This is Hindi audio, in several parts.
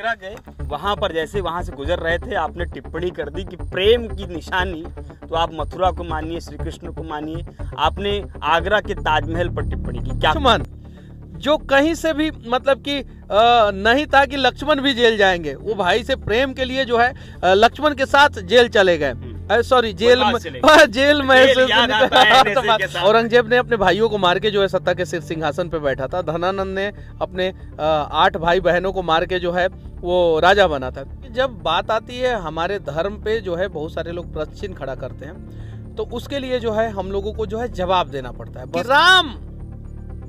आगरा गए वहाँ पर जैसे वहाँ से गुजर रहे थे आपने टिप्पणी कर दी कि प्रेम की निशानी तो आप मथुरा को मानिए श्री कृष्ण को मानिए आपने आगरा के ताजमहल पर टिप्पणी की क्या मान जो कहीं से भी मतलब कि नहीं था कि लक्ष्मण भी जेल जाएंगे वो भाई से प्रेम के लिए जो है लक्ष्मण के साथ जेल चले गए सॉरी जेल में जेल में औरंगजेब ने अपने भाइयों को मार के जो है सत्ता के सिंहासन पे बैठा था धनानंद ने अपने आठ भाई बहनों को मार के जो है वो राजा बना था जब बात आती है हमारे धर्म पे जो है बहुत सारे लोग प्रश्न खड़ा करते हैं तो उसके लिए जो है हम लोगों को जो है जवाब देना पड़ता है राम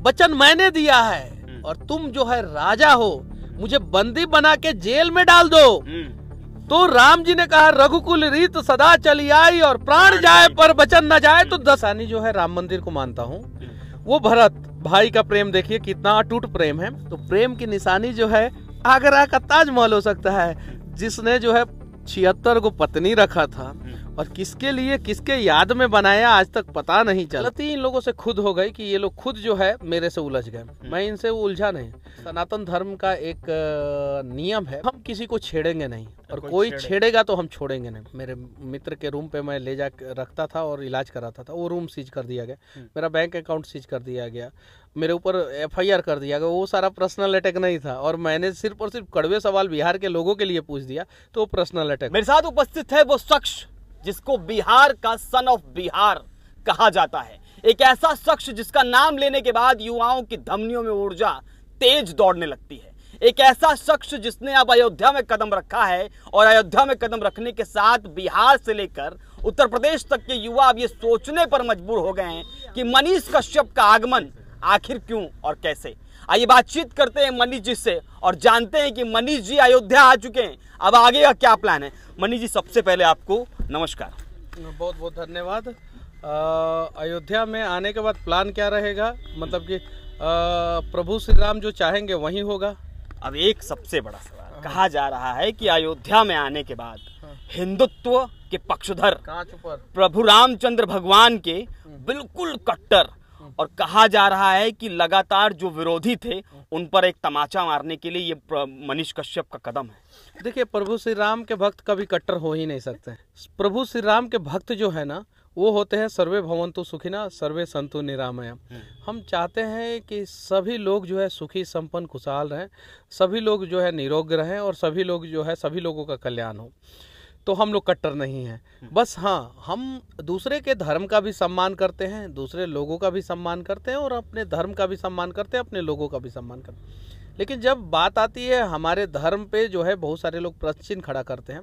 बचन मैंने दिया है हम्म। और तुम जो है राजा हो मुझे बंदी बना के जेल में डाल दो हम्म। तो राम जी ने कहा रघुकुल रीत सदा चली आई और प्राण हाँ जाए पर बचन न जाए तो दसानी जो है राम मंदिर को मानता हूँ वो भरत भाई का प्रेम देखिए कितना अटूट प्रेम है तो प्रेम की निशानी जो है आगरा का ताजमहल हो सकता है जिसने जो है छिहत्तर को पत्नी रखा था हम्म। और किसके लिए किसके याद में बनाया आज तक पता नहीं चला गलती इन लोगों से खुद हो गई कि ये लोग खुद जो है मेरे से उलझ गए हम्म। मैं इनसे उलझा नहीं सनातन धर्म का एक नियम है हम किसी को छेड़ेंगे नहीं और कोई छेड़ेगा तो हम छोड़ेंगे नहीं मेरे मित्र के रूम पे मैं ले जा रखता था और इलाज कराता था वो रूम सीज कर दिया गया हम्म। मेरा बैंक अकाउंट सीज कर दिया गया मेरे ऊपर एफ कर दिया गया वो सारा पर्सनल अटैक नहीं था और मैंने सिर्फ और सिर्फ कड़वे सवाल बिहार के लोगों के लिए पूछ दिया तो वो पर्सनल अटैक मेरे साथ उपस्थित है वो शख्स जिसको बिहार का सन ऑफ बिहार कहा जाता है एक ऐसा शख्स जिसका नाम लेने के बाद युवाओं की धमनियों में ऊर्जा तेज दौड़ने लगती है एक ऐसा शख्स जिसने अब अयोध्या में कदम रखा है और अयोध्या में कदम रखने के साथ बिहार से लेकर उत्तर प्रदेश तक के युवा अब ये सोचने पर मजबूर हो गए हैं कि मनीष कश्यप का आगमन आखिर क्यों और कैसे आइए बातचीत करते हैं मनीष जी से और जानते हैं कि मनीष जी अयोध्या आ चुके हैं अब आगे का क्या प्लान है मनीष जी सबसे पहले आपको नमस्कार बहुत बहुत धन्यवाद अयोध्या में आने के बाद प्लान क्या रहेगा मतलब कि प्रभु श्री राम जो चाहेंगे वही होगा अब एक सबसे बड़ा सवाल हाँ। कहा जा रहा है कि अयोध्या में आने के बाद हाँ। हिंदुत्व के पक्षधर प्रभु रामचंद्र भगवान के हाँ। बिल्कुल कट्टर और कहा जा रहा है कि लगातार जो विरोधी थे उन पर एक तमाचा मारने के लिए ये मनीष कश्यप का कदम है देखिए प्रभु श्री राम के भक्त कभी कट्टर हो ही नहीं सकते प्रभु श्री राम के भक्त जो है ना वो होते हैं सर्वे भवंतु सुखिना सर्वे संतु निरामय हम चाहते हैं कि सभी लोग जो है सुखी संपन्न खुशहाल रहें सभी लोग जो है निरोग रहें और सभी लोग जो है सभी लोगों का कल्याण हो तो हम लोग कट्टर नहीं हैं हम्म। बस हाँ हम दूसरे के धर्म का भी सम्मान करते हैं दूसरे लोगों का भी सम्मान करते हैं और अपने धर्म का भी सम्मान करते हैं अपने लोगों का भी सम्मान करते हैं लेकिन जब बात आती है हमारे धर्म पे जो है बहुत सारे लोग प्रश्न खड़ा करते हैं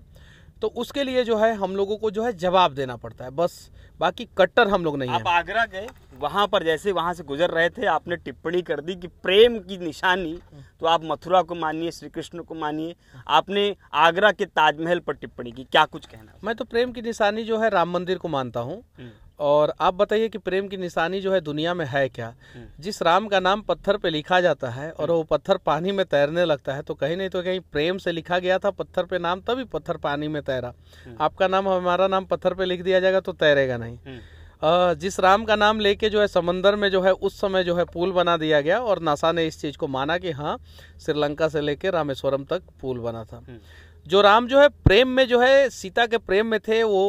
तो उसके लिए जो है हम लोगों को जो है जवाब देना पड़ता है बस बाकी कट्टर हम लोग नहीं आप आगरा गए वहाँ पर जैसे वहाँ से गुजर रहे थे आपने टिप्पणी कर दी कि प्रेम की निशानी तो आप मथुरा को मानिए श्री कृष्ण को मानिए आपने आगरा के ताजमहल पर टिप्पणी की क्या कुछ कहना मैं तो प्रेम की निशानी जो है राम मंदिर को मानता हूँ हम्म। और आप बताइए कि प्रेम की निशानी जो है दुनिया में है क्या हम्म। जिस राम का नाम पत्थर पे लिखा जाता है और हम्म। वो पत्थर पानी में तैरने लगता है तो कहीं नहीं तो कहीं प्रेम से लिखा गया था पत्थर पे नाम तभी पत्थर पानी में तैरा हम्म। आपका नाम हमारा नाम पत्थर पे लिख दिया जाएगा तो तैरेगा नहीं जिस राम का नाम लेके जो है समंदर में जो है उस समय जो है पुल बना दिया गया और नासा ने इस चीज़ को माना कि हाँ श्रीलंका से लेके रामेश्वरम तक पुल बना था जो राम जो है प्रेम में जो है सीता के प्रेम में थे वो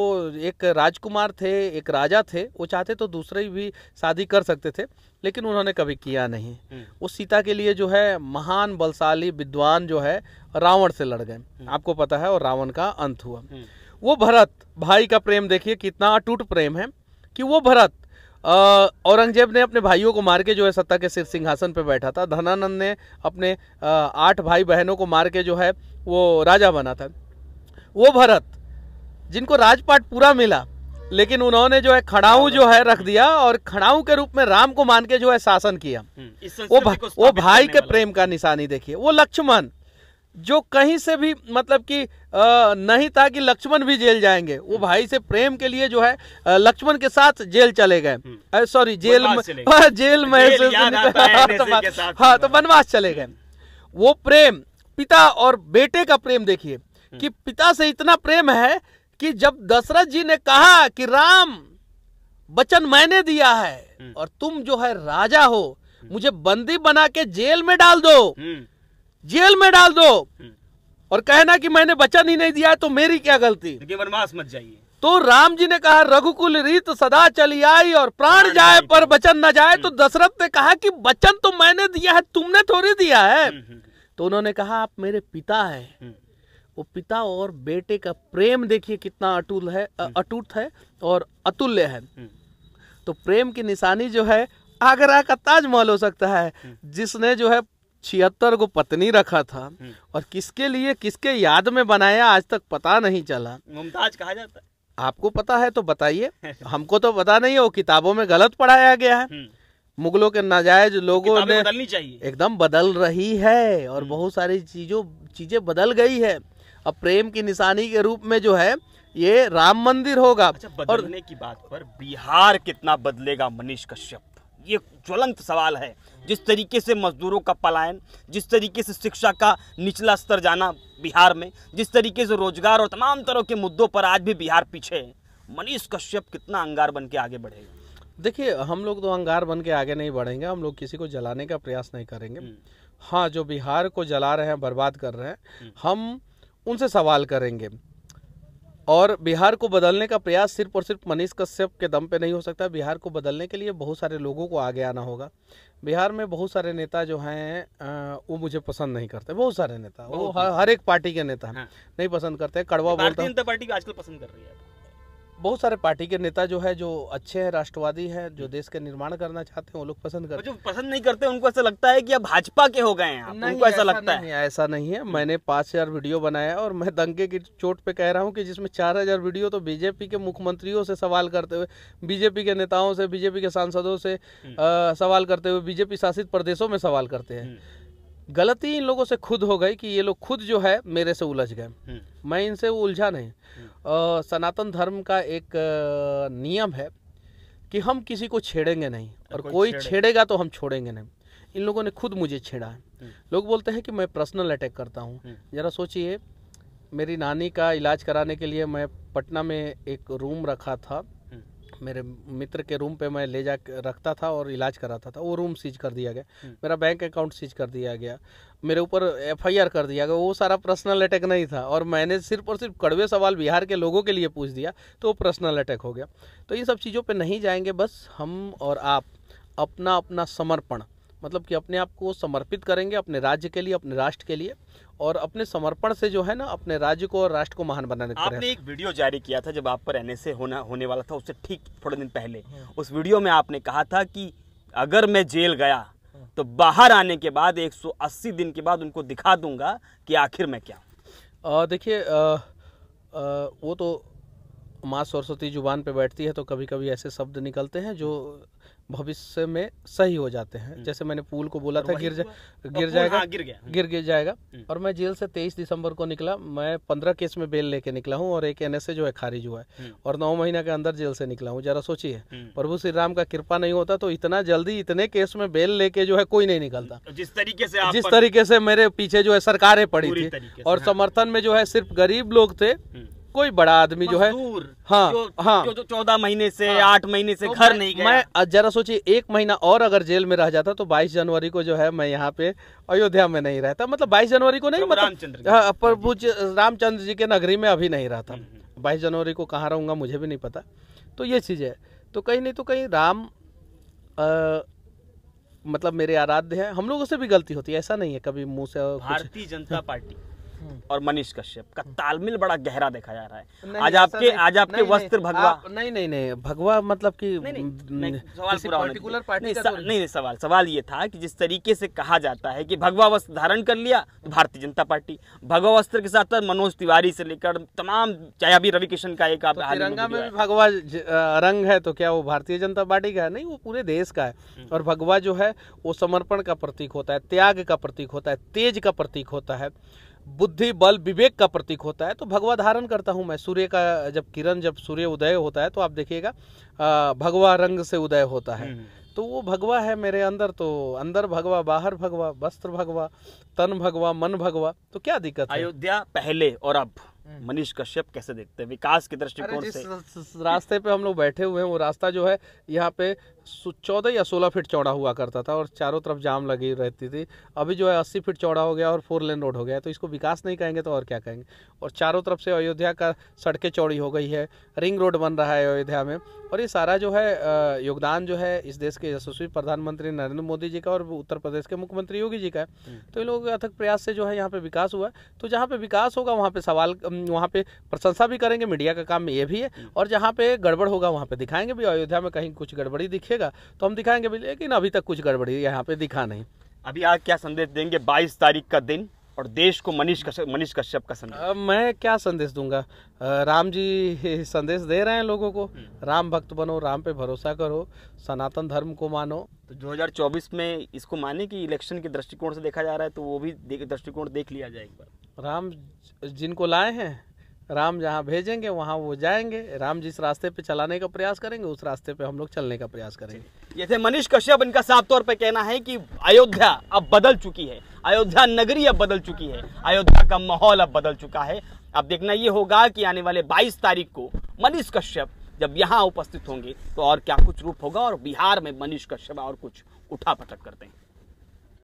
एक राजकुमार थे एक राजा थे वो चाहते तो दूसरे भी शादी कर सकते थे लेकिन उन्होंने कभी किया नहीं हम्म। वो सीता के लिए जो है महान बलशाली विद्वान जो है रावण से लड़ गए हम्म। आपको पता है और रावण का अंत हुआ हम्म। वो भरत भाई का प्रेम देखिए कितना अटूट प्रेम है कि वो भरत औरंगजेब ने अपने भाइयों को मार के जो है सत्ता के सिर सिंहासन पर बैठा था धनानंद ने अपने आठ भाई बहनों को मार के जो है वो राजा बना था वो भरत जिनको राजपाट पूरा मिला लेकिन उन्होंने जो है खड़ाऊ जो है रख दिया और खड़ाऊ के रूप में राम को मान के जो है शासन किया हम्म, वो भा, वो भाई के प्रेम का निशानी देखिए वो लक्ष्मण जो कहीं से भी मतलब कि नहीं था कि लक्ष्मण भी जेल जाएंगे वो हम्म। भाई से प्रेम के लिए जो है लक्ष्मण के साथ जेल चले गए हम्म। सॉरी हाँ, जेल में जेल हाँ, तो में हाँ तो वनवास चले गए वो प्रेम पिता और बेटे का प्रेम देखिए हम्म। कि पिता से इतना प्रेम है कि जब दशरथ जी ने कहा कि राम वचन मैंने दिया है और तुम जो है राजा हो मुझे बंदी बना के जेल में डाल दो जेल में डाल दो हम्म। और कहना कि मैंने बचन ही नहीं दिया तो मेरी क्या गलती बनवास मत जाइए तो राम जी ने कहा रघुकुल रीत सदा चली आई और प्राण जाए पर बचन तो। न जाए तो हम्म। दशरथ ने कहा कि बचन तो मैंने दिया है तुमने थोड़ी दिया है हम्म, तो उन्होंने कहा आप मेरे पिता है वो पिता और बेटे का प्रेम देखिए कितना अटूल है अटूट है और अतुल्य है तो प्रेम की निशानी जो है आगरा का ताजमहल हो सकता है जिसने जो है छिहत्तर को पत्नी रखा था हम्म। और किसके लिए किसके याद में बनाया आज तक पता नहीं चला मुमताज कहा जाता है आपको पता है तो बताइए हमको तो पता नहीं है वो किताबों में गलत पढ़ाया गया है हम्म। मुगलों के नाजायज लोगों ने बदलनी चाहिए एकदम बदल रही है और हम्म। बहुत सारी चीजों चीजें बदल गई है अब प्रेम की निशानी के रूप में जो है ये राम मंदिर होगा अच्छा, बदलने और... की बात पर बिहार कितना बदलेगा मनीष कश्यप ये ज्वलंत सवाल है जिस तरीके से मजदूरों का पलायन जिस तरीके से शिक्षा का निचला स्तर जाना बिहार में जिस तरीके से रोजगार और तमाम तरह के मुद्दों पर आज भी बिहार पीछे है मनीष कश्यप कितना अंगार बन के आगे बढ़ेगा देखिए हम लोग तो अंगार बन के आगे नहीं बढ़ेंगे हम लोग किसी को जलाने का प्रयास नहीं करेंगे हम्म। हाँ जो बिहार को जला रहे हैं बर्बाद कर रहे हैं हम्म। हम उनसे सवाल करेंगे और बिहार को बदलने का प्रयास सिर्फ और सिर्फ मनीष कश्यप के दम पे नहीं हो सकता बिहार को बदलने के लिए बहुत सारे लोगों को आगे आना होगा बिहार में बहुत सारे नेता जो हैं वो मुझे पसंद नहीं करते बहुत सारे नेता वो हर, एक पार्टी के नेता हाँ। नहीं पसंद करते कड़वा बोलता जनता पार्टी आजकल पसंद कर रही है बहुत सारे पार्टी के नेता जो है जो अच्छे हैं राष्ट्रवादी हैं जो हम्म। देश का निर्माण करना चाहते हैं वो लोग पसंद करते हैं जो पसंद नहीं करते उनको ऐसा लगता है कि अब भाजपा के हो गए हैं उनको ऐसा, ऐसा लगता है ऐसा नहीं है हम्म। मैंने पांच हजार वीडियो बनाया और मैं दंगे की चोट पे कह रहा हूँ की जिसमें चार हजार वीडियो तो बीजेपी के मुख्यमंत्रियों से सवाल करते हुए बीजेपी के नेताओं से बीजेपी के सांसदों से हम्म। सवाल करते हुए बीजेपी शासित प्रदेशों में सवाल करते हैं गलती इन लोगों से खुद हो गई कि ये लोग खुद जो है मेरे से उलझ गए मैं इनसे उलझा नहीं सनातन धर्म का एक नियम है कि हम किसी को छेड़ेंगे नहीं और कोई छेड़ेगा तो हम छोड़ेंगे नहीं इन लोगों ने खुद मुझे छेड़ा है हम्म। लोग बोलते हैं कि मैं पर्सनल अटैक करता हूँ हम्म। ज़रा सोचिए मेरी नानी का इलाज कराने के लिए मैं पटना में एक रूम रखा था मेरे मित्र के रूम पे मैं ले जा रखता था और इलाज कराता था वो रूम सीज कर दिया गया हम्म। मेरा बैंक अकाउंट सीज कर दिया गया मेरे ऊपर एफआईआर कर दिया गया वो सारा पर्सनल अटैक नहीं था और मैंने सिर्फ और सिर्फ कड़वे सवाल बिहार के लोगों के लिए पूछ दिया तो वो पर्सनल अटैक हो गया तो ये सब चीज़ों पर नहीं जाएंगे बस हम और आप अपना अपना समर्पण मतलब कि अपने आप को समर्पित करेंगे अपने राज्य के लिए अपने राष्ट्र के लिए और अपने समर्पण से जो है ना अपने राज्य को और राष्ट्र को महान बनाने का आपने एक वीडियो जारी किया था जब आप पर एनएसए होना होने वाला था उससे ठीक थोड़े दिन पहले उस वीडियो में आपने कहा था कि अगर मैं जेल गया तो बाहर आने के बाद 180 दिन के बाद उनको दिखा दूंगा कि आखिर मैं क्या देखिए वो तो माँ सरस्वती जुबान पे बैठती है तो कभी कभी ऐसे शब्द निकलते हैं जो भविष्य में सही हो जाते हैं हम्म। जैसे मैंने पूल को बोला था गिर जा गिर हाँ, जाएगा हाँ, गिर गया हम्म। गिर गिर जाएगा हम्म। और मैं जेल से तेईस दिसंबर को निकला मैं पंद्रह केस में बेल लेके निकला हूँ और एक एन जो है खारिज हुआ है और नौ महीना के अंदर जेल से निकला हूँ जरा सोचिए प्रभु श्री राम का कृपा नहीं होता तो इतना जल्दी इतने केस में बेल लेके जो है कोई नहीं निकलता जिस तरीके से जिस तरीके से मेरे पीछे जो है सरकारें पड़ी थी और हाँ। समर्थन में जो है सिर्फ गरीब लोग थे कोई बड़ा आदमी जो है हाँ जो, हाँ जो चौदह महीने से हाँ, आठ महीने से तो घर नहीं गया मैं जरा सोचिए एक महीना और अगर जेल में रह जाता तो 22 जनवरी को जो है मैं यहाँ पे अयोध्या में नहीं रहता मतलब 22 जनवरी को नहीं मतलब हाँ, प्रभु हाँ रामचंद्र जी के नगरी में अभी नहीं रहता हम्म, हम्म। बाईस जनवरी को कहाँ रहूंगा मुझे भी नहीं पता तो ये चीज़ है तो कहीं नहीं तो कहीं राम मतलब मेरे आराध्य है हम लोगों से भी गलती होती है ऐसा नहीं है कभी मुंह से भारतीय जनता हाँ। पार्टी और मनीष कश्यप का हम्म। तालमेल बड़ा गहरा देखा जा रहा है आज आपके आज आपके वस्त्र भगवा नहीं नहीं नहीं भगवा मतलब की तो- नहीं सवाल सवाल ये था कि जिस तरीके से कहा जाता है कि भगवा वस्त्र धारण कर लिया तो हम्म। भारतीय जनता पार्टी भगवा वस्त्र के साथ मनोज तिवारी से लेकर तमाम चाहे अभी रवि किशन का एक आप तो भगवा रंग है तो क्या वो भारतीय जनता पार्टी का है नहीं वो पूरे देश का है हम्म। और भगवा जो है वो समर्पण का प्रतीक होता है त्याग का प्रतीक होता है तेज का प्रतीक होता है बुद्धि बल विवेक का प्रतीक होता है तो भगवा धारण करता हूँ मैं सूर्य का जब किरण जब सूर्य उदय होता है तो आप देखिएगा भगवा रंग से उदय होता है हम्म, हम्म। तो वो भगवा है मेरे अंदर तो अंदर भगवा बाहर भगवा वस्त्र भगवा तन भगवा मन भगवा तो क्या दिक्कत अयोध्या पहले और अब हम्म। मनीष कश्यप कैसे देखते हैं विकास के दृष्टिकोण से रास्ते पे हम लोग बैठे हुए हैं वो रास्ता जो है यहाँ पे चौदह या सोलह फीट चौड़ा हुआ करता था और चारों तरफ जाम लगी रहती थी अभी जो है अस्सी फीट चौड़ा हो गया और फोर लेन रोड हो गया तो इसको विकास नहीं कहेंगे तो और क्या कहेंगे और चारों तरफ से अयोध्या का सड़कें चौड़ी हो गई है रिंग रोड बन रहा है अयोध्या में और ये सारा जो है योगदान जो है इस देश के यशस्वी प्रधानमंत्री नरेंद्र मोदी जी का और उत्तर प्रदेश के मुख्यमंत्री योगी जी का है हम्म। तो इन लोगों के अथक प्रयास से जो है यहाँ पे विकास हुआ तो जहाँ पे विकास होगा वहाँ पे सवाल वहाँ पे प्रशंसा भी करेंगे मीडिया का काम ये भी है हम्म। और जहाँ पे गड़बड़ होगा वहाँ पे दिखाएंगे भी अयोध्या में कहीं कुछ गड़बड़ी दिखेगा तो हम दिखाएंगे भी लेकिन अभी तक कुछ गड़बड़ी यहाँ पे दिखा नहीं अभी आप क्या संदेश देंगे बाईस तारीख का दिन और देश को मनीष कश्यप मनीष कश्यप का संदेश मैं क्या संदेश दूंगा राम जी संदेश दे रहे हैं लोगों को हम्म। राम भक्त बनो राम पे भरोसा करो सनातन धर्म को मानो तो 2024 में इसको माने कि इलेक्शन के दृष्टिकोण से देखा जा रहा है तो वो भी दृष्टिकोण देख लिया जाए एक बार राम जिनको लाए हैं राम जहाँ भेजेंगे वहाँ वो जाएंगे राम जिस रास्ते पे चलाने का प्रयास करेंगे उस रास्ते पे हम लोग चलने का प्रयास करेंगे जैसे मनीष कश्यप इनका साफ तौर पे कहना है कि अयोध्या अब बदल चुकी है अयोध्या नगरी अब बदल चुकी है अयोध्या का माहौल अब बदल चुका है अब देखना ये होगा कि आने वाले 22 तारीख को मनीष कश्यप जब यहाँ उपस्थित होंगे तो और क्या कुछ रूप होगा और बिहार में मनीष कश्यप और कुछ उठा पटक करते हैं